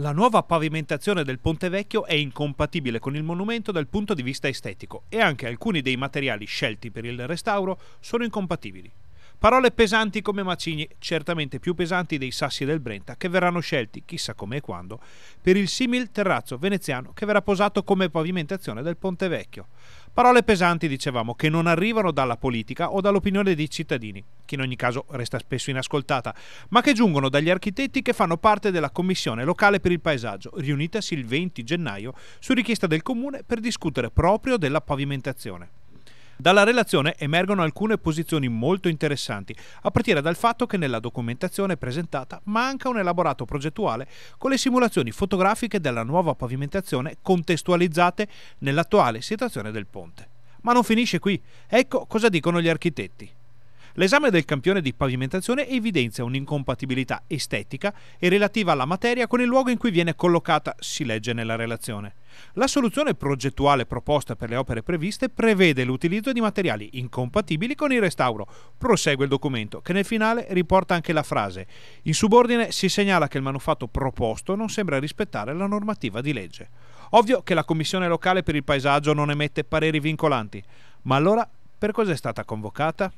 La nuova pavimentazione del Ponte Vecchio è incompatibile con il monumento dal punto di vista estetico e anche alcuni dei materiali scelti per il restauro sono incompatibili. Parole pesanti come macigni, certamente più pesanti dei sassi del Brenta, che verranno scelti, chissà come e quando, per il simil terrazzo veneziano che verrà posato come pavimentazione del Ponte Vecchio. Parole pesanti, dicevamo, che non arrivano dalla politica o dall'opinione dei cittadini, che in ogni caso resta spesso inascoltata, ma che giungono dagli architetti che fanno parte della Commissione locale per il paesaggio, riunitasi il 20 gennaio su richiesta del Comune per discutere proprio della pavimentazione. Dalla relazione emergono alcune posizioni molto interessanti, a partire dal fatto che nella documentazione presentata manca un elaborato progettuale con le simulazioni fotografiche della nuova pavimentazione contestualizzate nell'attuale situazione del ponte. Ma non finisce qui. Ecco cosa dicono gli architetti. L'esame del campione di pavimentazione evidenzia un'incompatibilità estetica e relativa alla materia con il luogo in cui viene collocata, si legge nella relazione. La soluzione progettuale proposta per le opere previste prevede l'utilizzo di materiali incompatibili con il restauro. Prosegue il documento, che nel finale riporta anche la frase. In subordine si segnala che il manufatto proposto non sembra rispettare la normativa di legge. Ovvio che la Commissione locale per il paesaggio non emette pareri vincolanti, ma allora per cosa è stata convocata?